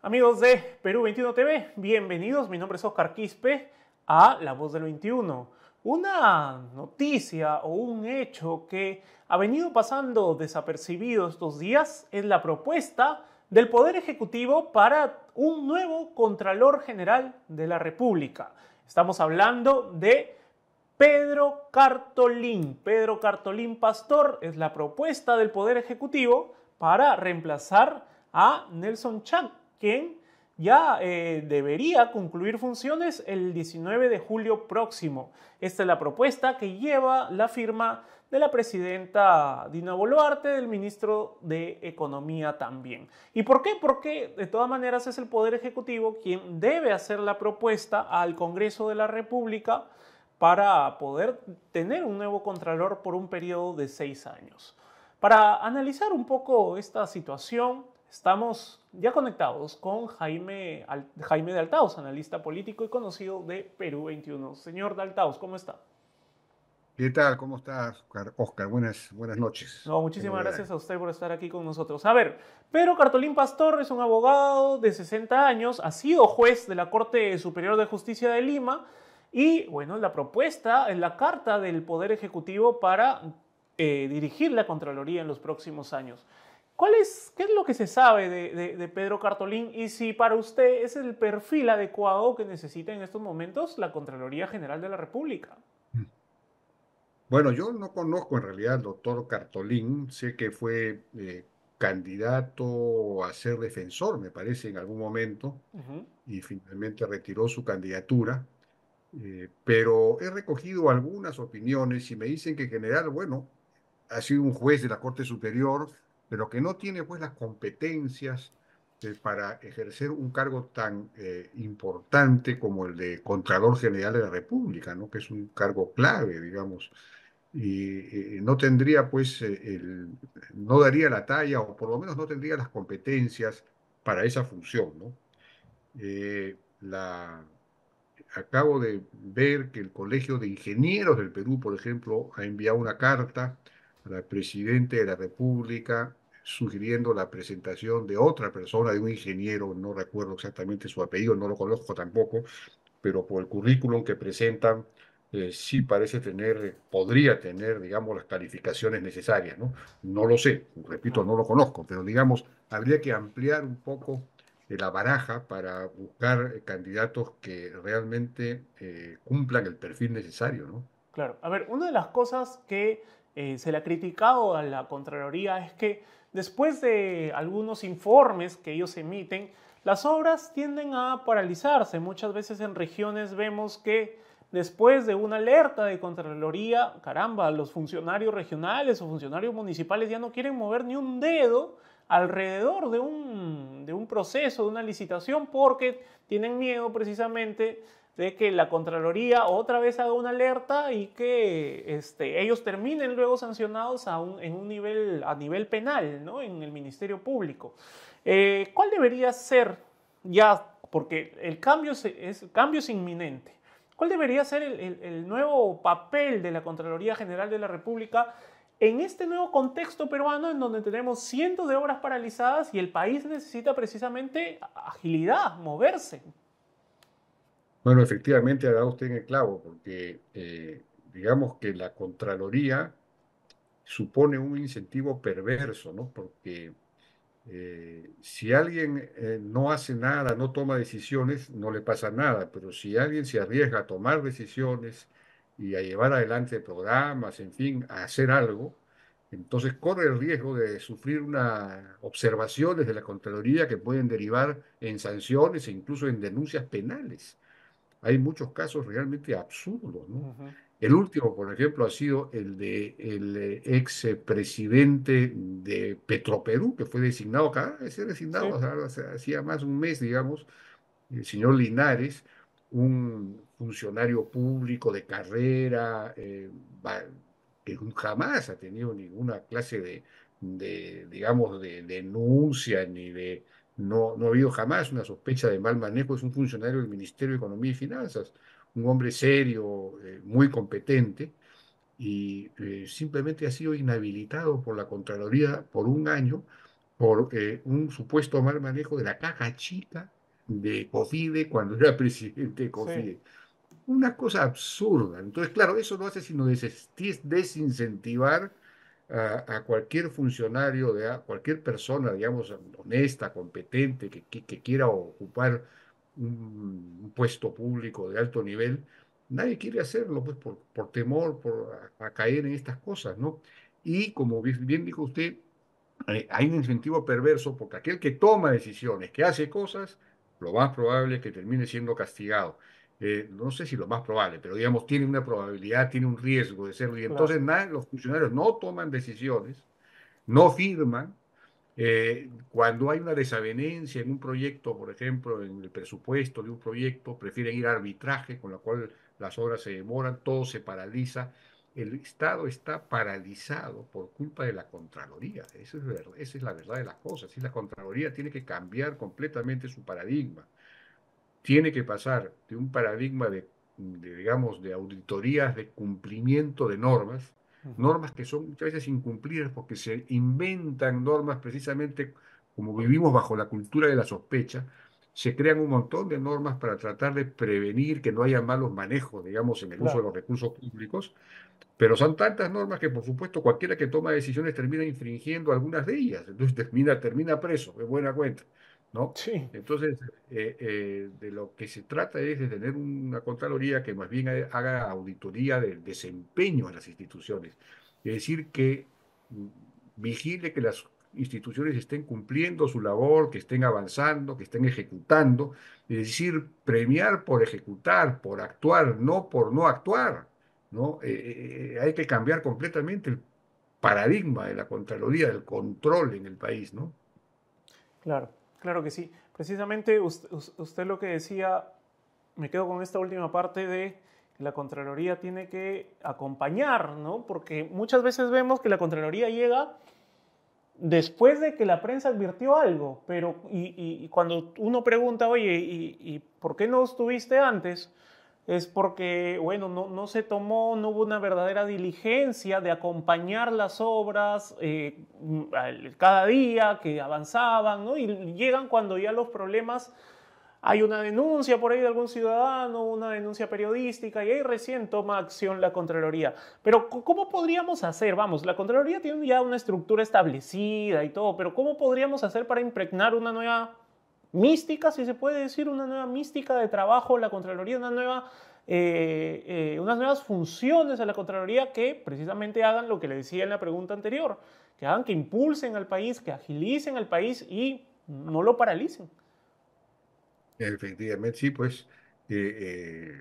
Amigos de Perú 21 TV, bienvenidos. Mi nombre es Oscar Quispe a La Voz del 21. Una noticia o un hecho que ha venido pasando desapercibido estos días es la propuesta del Poder Ejecutivo para un nuevo Contralor General de la República. Estamos hablando de Pedro Cartolín. Pedro Cartolín Pastor es la propuesta del Poder Ejecutivo para reemplazar a Nelson Chan quien ya eh, debería concluir funciones el 19 de julio próximo. Esta es la propuesta que lleva la firma de la presidenta Dina Boluarte, del ministro de Economía también. ¿Y por qué? Porque de todas maneras es el Poder Ejecutivo quien debe hacer la propuesta al Congreso de la República para poder tener un nuevo Contralor por un periodo de seis años. Para analizar un poco esta situación, Estamos ya conectados con Jaime, Jaime de analista político y conocido de Perú 21. Señor de ¿cómo está? ¿Qué tal? ¿Cómo estás, Oscar? buenas, buenas noches. No, muchísimas gracias a usted por estar aquí con nosotros. A ver, Pedro Cartolín Pastor es un abogado de 60 años, ha sido juez de la Corte Superior de Justicia de Lima y, bueno, la propuesta, es la carta del Poder Ejecutivo para eh, dirigir la Contraloría en los próximos años. ¿Cuál es, ¿Qué es lo que se sabe de, Pedro Cartolín y si para usted es el perfil adecuado que necesita en estos momentos la Contraloría General de la República? Bueno, yo no conozco en realidad al doctor Cartolín, sé que fue eh, candidato a ser defensor, me parece, en algún momento, y finalmente retiró su candidatura, eh, pero he recogido algunas opiniones y me dicen que general, bueno, ha sido un juez de la Corte Superior, pero que no tiene pues las competencias eh, para ejercer un cargo tan eh, importante como el de Contralor General de la República, ¿no? que es un cargo clave, digamos, y no tendría pues, eh, el, no daría la talla o por lo menos no tendría las competencias para esa función. acabo de ver que el Colegio de Ingenieros del Perú, por ejemplo, ha enviado una carta la presidente de la República sugiriendo la presentación de otra persona, de un ingeniero, no recuerdo exactamente su apellido, no lo conozco tampoco, pero por el currículum que presentan, eh, sí parece tener, podría tener, digamos, las calificaciones necesarias, ¿no? No lo sé, repito, no lo conozco, pero digamos, habría que ampliar un poco eh, la baraja para buscar eh, candidatos que realmente cumplan el perfil necesario, ¿no? Claro, a ver, una de las cosas que eh, se le ha criticado a la Contraloría es que después de algunos informes que ellos emiten, las obras tienden a paralizarse. Muchas veces en regiones vemos que después de una alerta de Contraloría, caramba, los funcionarios regionales o funcionarios municipales ya no quieren mover ni un dedo alrededor de un, de un proceso, de una licitación, porque tienen miedo precisamente de que la Contraloría otra vez haga una alerta y que este, ellos terminen luego sancionados a en un nivel, a nivel penal, ¿no? En el Ministerio Público. Eh, ¿Cuál debería ser ya, porque el cambio es, cambio es inminente, cuál debería ser el, el, el nuevo papel de la Contraloría General de la República en este nuevo contexto peruano en donde tenemos cientos de obras paralizadas y el país necesita precisamente agilidad, moverse? Bueno, efectivamente ha dado usted en el clavo, porque eh, digamos que la Contraloría supone un incentivo perverso, Porque eh, si alguien eh, no hace nada, no toma decisiones, no le pasa nada, pero si alguien se arriesga a tomar decisiones y a llevar adelante programas, en fin, a hacer algo, entonces corre el riesgo de sufrir unas observaciones de la Contraloría que pueden derivar en sanciones e incluso en denuncias penales hay muchos casos realmente absurdos. El último, por ejemplo, ha sido el de el eh, ex presidente de Petroperú, que fue designado, cada vez designado, hacía más de un mes, digamos, el señor Linares, un funcionario público de carrera, eh, que jamás ha tenido ninguna clase de digamos, de denuncia ni de no, no ha habido jamás una sospecha de mal manejo, es un funcionario del Ministerio de Economía y Finanzas, un hombre serio, eh, muy competente, y eh, simplemente ha sido inhabilitado por la Contraloría por un año por eh, un supuesto mal manejo de la caja chica de COFIDE cuando era presidente de COFIDE. Una cosa absurda. Entonces, claro, eso no hace sino desincentivar a, cualquier funcionario, de, a cualquier persona, digamos, honesta, competente, que, quiera ocupar un, puesto público de alto nivel, nadie quiere hacerlo, pues, por, temor, por caer en estas cosas, ¿no? Y como bien dijo usted, eh, hay un incentivo perverso porque aquel que toma decisiones, que hace cosas, lo más probable es que termine siendo castigado. Eh, no sé si lo más probable, pero digamos, tiene una probabilidad, tiene un riesgo de serlo. Y entonces los funcionarios no toman decisiones, no firman. Eh, cuando hay una desavenencia en un proyecto, por ejemplo, en el presupuesto de un proyecto, prefieren ir a arbitraje, con lo cual las obras se demoran, todo se paraliza. El Estado está paralizado por culpa de la Contraloría. Esa es, esa es la verdad de las cosas. Y la Contraloría tiene que cambiar completamente su paradigma tiene que pasar de un paradigma de, digamos, de auditorías, de cumplimiento de normas, normas que son muchas veces incumplidas porque se inventan normas precisamente como vivimos bajo la cultura de la sospecha, se crean un montón de normas para tratar de prevenir que no haya malos manejos, digamos, en el uso de los recursos públicos, pero son tantas normas que, por supuesto, cualquiera que toma decisiones termina infringiendo algunas de ellas, entonces termina, termina preso, de buena cuenta. ¿no? Sí. Entonces, eh, eh, de lo que se trata es de tener una Contraloría que más bien haga auditoría del desempeño de las instituciones. Es decir, que mm, vigile que las instituciones estén cumpliendo su labor, que estén avanzando, que estén ejecutando. Es decir, premiar por ejecutar, por actuar, no por no actuar. ¿no? Eh, hay que cambiar completamente el paradigma de la Contraloría, del control en el país, ¿no? Claro. Claro que sí. Precisamente usted, lo que decía, me quedo con esta última parte de que la Contraloría tiene que acompañar, ¿no? Porque muchas veces vemos que la Contraloría llega después de que la prensa advirtió algo, pero y, cuando uno pregunta, oye, ¿y, por qué no estuviste antes? es porque, bueno, no, se tomó, no hubo una verdadera diligencia de acompañar las obras eh, mm, cada día que avanzaban, ¿no? Y llegan cuando ya los problemas, hay una denuncia por ahí de algún ciudadano, una denuncia periodística, y ahí recién toma acción la Contraloría. Pero ¿cómo podríamos hacer? Vamos, la Contraloría tiene ya una estructura establecida y todo, pero ¿cómo podríamos hacer para impregnar una nueva mística, si se puede decir, una nueva mística de trabajo la Contraloría, nueva, eh, eh, unas nuevas funciones a la Contraloría que precisamente hagan lo que le decía en la pregunta anterior, que hagan que impulsen al país, que agilicen al país y no lo paralicen. Efectivamente, sí, pues, eh,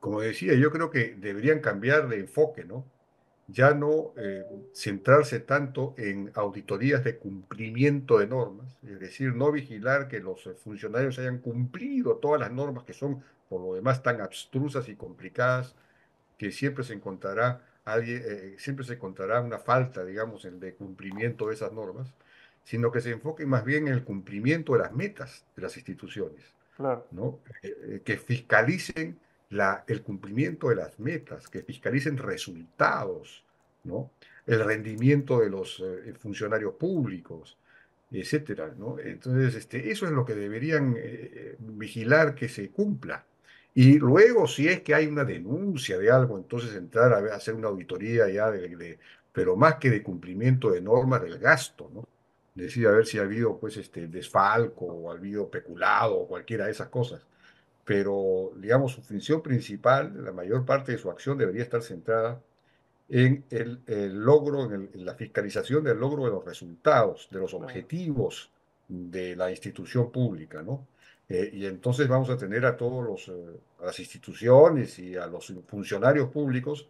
como decía, yo creo que deberían cambiar de enfoque, ¿no? ya no eh, centrarse tanto en auditorías de cumplimiento de normas, es decir, no vigilar que los funcionarios hayan cumplido todas las normas que son por lo demás tan abstrusas y complicadas que siempre se encontrará alguien, eh, eh, siempre se encontrará una falta, digamos, en de cumplimiento de esas normas, sino que se enfoque más bien en el cumplimiento de las metas de las instituciones, ¿no? que fiscalicen la, el cumplimiento de las metas, que fiscalicen resultados, ¿no? el rendimiento de los eh, funcionarios públicos, etcétera. ¿no? Entonces, este, eso es lo que deberían eh, eh, vigilar que se cumpla. Y luego, si es que hay una denuncia de algo, entonces entrar a hacer una auditoría ya pero más que de cumplimiento de normas del gasto, ¿no? Decir a ver si ha habido pues este desfalco o ha habido peculado o cualquiera de esas cosas pero digamos su función principal, la mayor parte de su acción debería estar centrada en el, logro, en, la fiscalización del logro de los resultados, de los objetivos de la institución pública, ¿no? Eh, y entonces vamos a tener a todos eh, las instituciones y a los funcionarios públicos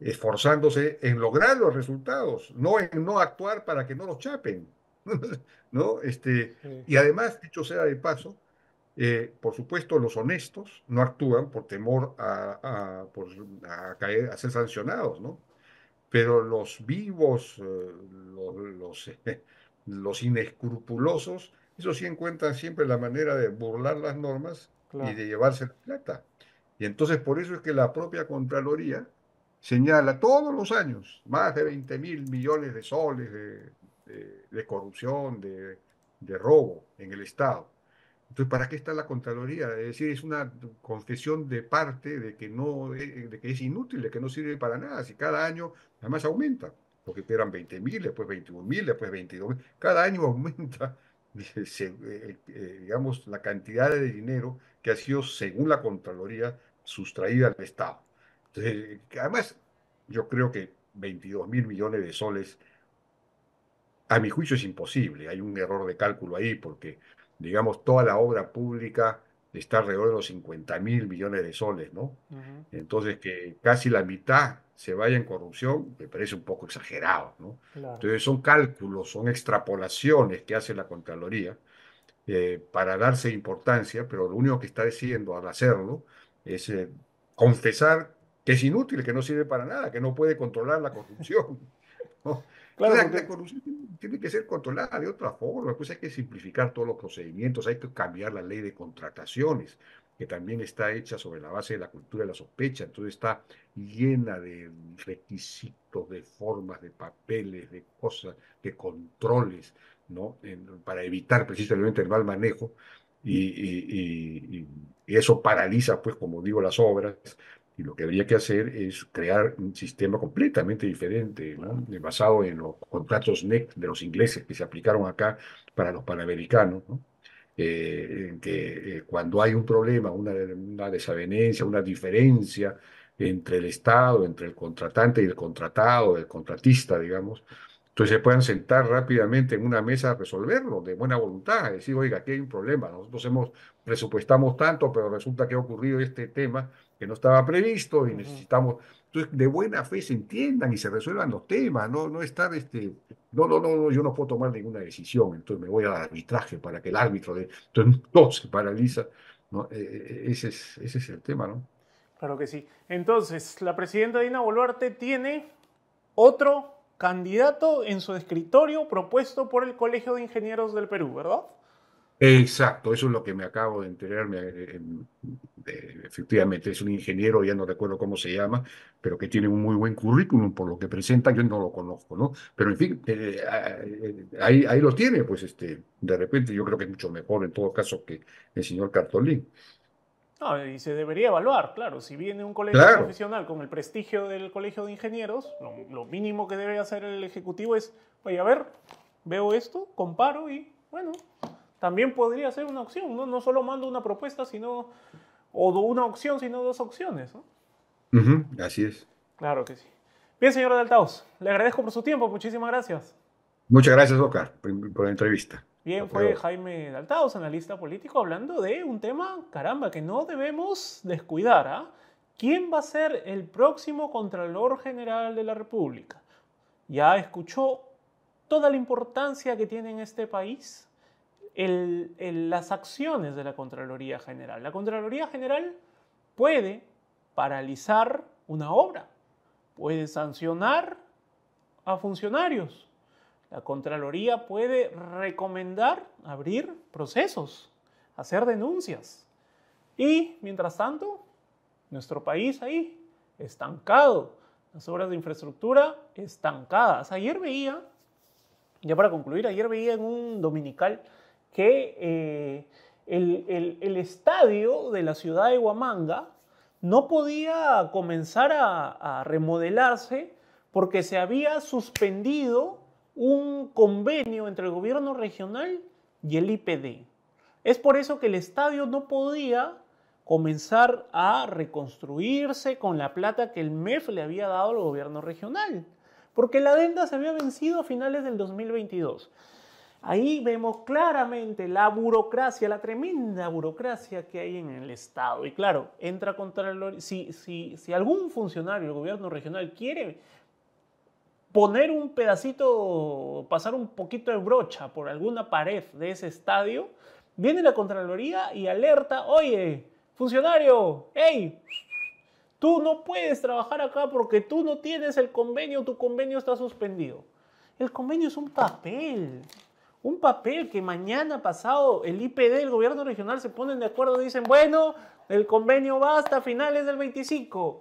esforzándose en lograr los resultados, no en no actuar para que no los chapen, ¿no? Este, Y además, dicho sea de paso, eh, por supuesto, los honestos no actúan por temor a, por, caer, a ser sancionados, ¿no? Pero los vivos, eh, los, eh, los, inescrupulosos, eso sí encuentran siempre la manera de burlar las normas y de llevarse la plata. Y entonces por eso es que la propia Contraloría señala todos los años más de 20 mil millones de soles de, corrupción, de, de robo en el Estado entonces, ¿para qué está la Contraloría? Es decir, es una confesión de parte de que, no, eh, de que es inútil, de que no sirve para nada, si cada año además aumenta, porque eran 20 mil, después 21 mil, después 22 cada año aumenta, eh, digamos, la cantidad de dinero que ha sido, según la Contraloría, sustraída al Estado. Entonces, además, yo creo que 22 mil millones de soles, a mi juicio, es imposible. Hay un error de cálculo ahí, porque digamos, toda la obra pública está alrededor de los 50 mil millones de soles, ¿no? Entonces, que casi la mitad se vaya en corrupción, me parece un poco exagerado, ¿no? Entonces, son cálculos, son extrapolaciones que hace la Contraloría eh, para darse importancia, pero lo único que está diciendo al hacerlo es eh, confesar que es inútil, que no sirve para nada, que no puede controlar la corrupción. ¿no? Claro, corrupción tiene que ser controlada de otra forma, pues hay que simplificar todos los procedimientos, hay que cambiar la ley de contrataciones, que también está hecha sobre la base de la cultura de la sospecha, entonces está llena de requisitos, de formas, de papeles, de cosas, de controles, ¿no? para evitar precisamente el mal manejo y, eso paraliza, pues, como digo, las obras y lo que habría que hacer es crear un sistema completamente diferente, eh, basado en los contratos NEC de los ingleses que se aplicaron acá para los panamericanos, eh, en que eh, cuando hay un problema, una, una desavenencia, una diferencia entre el Estado, entre el contratante y el contratado, el contratista, digamos, entonces se puedan sentar rápidamente en una mesa a resolverlo de buena voluntad, a decir, oiga, aquí hay un problema, nosotros hemos presupuestamos tanto, pero resulta que ha ocurrido este tema que no estaba previsto y necesitamos, entonces de buena fe se entiendan y se resuelvan los temas, no, no estar, este, no, no, no, yo no puedo tomar ninguna decisión, entonces me voy al arbitraje para que el árbitro, de, entonces todo se paraliza, ¿no? E-, e-, e-, ese, es, ese es el tema, ¿no? Claro que sí. Entonces, la presidenta Dina Boluarte tiene otro candidato en su escritorio propuesto por el Colegio de Ingenieros del Perú, ¿verdad? Exacto, eso es lo que me acabo de enterarme. Eh, em, efectivamente, es un ingeniero, ya no recuerdo cómo se llama, pero que tiene un muy buen currículum por lo que presenta, yo no lo conozco, ¿no? Pero en fin, eh, eh, ahí, ahí lo tiene, pues este, de repente yo creo que es mucho mejor en todo caso que el señor Cartolín y se debería evaluar, claro. Si viene un colegio profesional con el prestigio del colegio de ingenieros, lo, mínimo que debe hacer el ejecutivo es, oye, a ver, veo esto, comparo y, bueno, también podría ser una opción, ¿no? No solo mando una propuesta, sino, o una opción, sino dos opciones, así es. Claro que sí. Bien, señor Daltaos, le agradezco por su tiempo, muchísimas gracias. Muchas gracias, Oscar, por la entrevista. Bien fue Jaime Daltados, analista político, hablando de un tema, caramba, que no debemos descuidar. ¿ah? ¿Quién va a ser el próximo Contralor General de la República? ¿Ya escuchó toda la importancia que tiene en este país las acciones de la Contraloría General. La Contraloría General puede paralizar una obra, puede sancionar a funcionarios, la Contraloría puede recomendar abrir procesos, hacer denuncias. Y, mientras tanto, nuestro país ahí, estancado, las obras de infraestructura estancadas. Ayer veía, ya para concluir, ayer veía en un dominical que eh, el, estadio de la ciudad de Huamanga no podía comenzar a remodelarse porque se había suspendido un convenio entre el gobierno regional y el IPD. Es por eso que el estadio no podía comenzar a reconstruirse con la plata que el MEF le había dado al gobierno regional, porque la deuda se había vencido a finales del 2022. Ahí vemos claramente la burocracia, la tremenda burocracia que hay en el Estado. Y claro, entra contra el, si, si, si algún funcionario del gobierno regional quiere poner un pedacito, pasar un poquito de brocha por alguna pared de ese estadio, viene la Contraloría y alerta, oye, funcionario, hey, tú no puedes trabajar acá porque tú no tienes el convenio, tu convenio está suspendido. El convenio es un papel, un papel que mañana pasado el IPD, el gobierno regional se ponen de acuerdo y dicen, bueno, el convenio va hasta finales del 25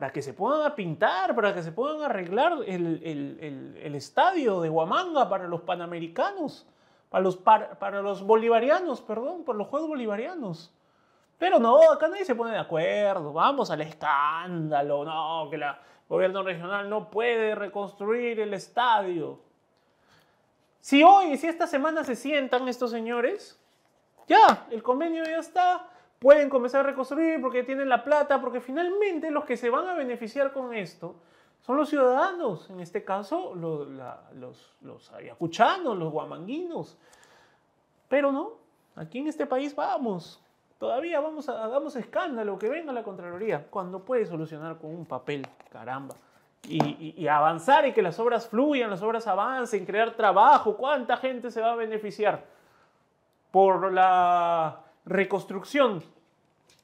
para que se puedan pintar, para que se puedan arreglar el, el, el, estadio de Huamanga para los panamericanos, para los, para, los bolivarianos, perdón, para los Juegos Bolivarianos. Pero no, acá nadie se pone de acuerdo, vamos al escándalo, no, que el gobierno regional no puede reconstruir el estadio. Si hoy, si esta semana se sientan estos señores, ya, el convenio ya está pueden comenzar a reconstruir porque tienen la plata, porque finalmente los que se van a beneficiar con esto son los ciudadanos, en este caso los, los, ayacuchanos, los guamanguinos. Pero no, aquí en este país vamos, todavía vamos a, hagamos escándalo, que venga la Contraloría, cuando puede solucionar con un papel, caramba. Y, y, avanzar y que las obras fluyan, las obras avancen, crear trabajo, cuánta gente se va a beneficiar por la reconstrucción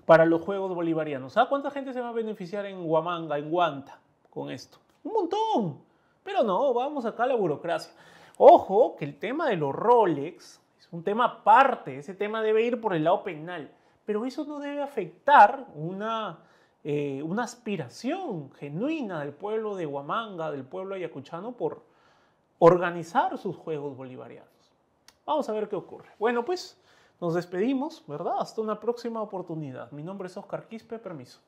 para los Juegos Bolivarianos. ¿Sabes ¿Ah? cuánta gente se va a beneficiar en Huamanga, en Guanta con esto? Un montón. Pero no, vamos acá a la burocracia. Ojo que el tema de los Rolex es un tema aparte, ese tema debe ir por el lado penal, pero eso no debe afectar una, eh, una aspiración genuina del pueblo de Huamanga, del pueblo ayacuchano, por organizar sus Juegos Bolivarianos. Vamos a ver qué ocurre. Bueno, pues nos despedimos, ¿verdad? Hasta una próxima oportunidad. Mi nombre es Oscar Quispe, permiso.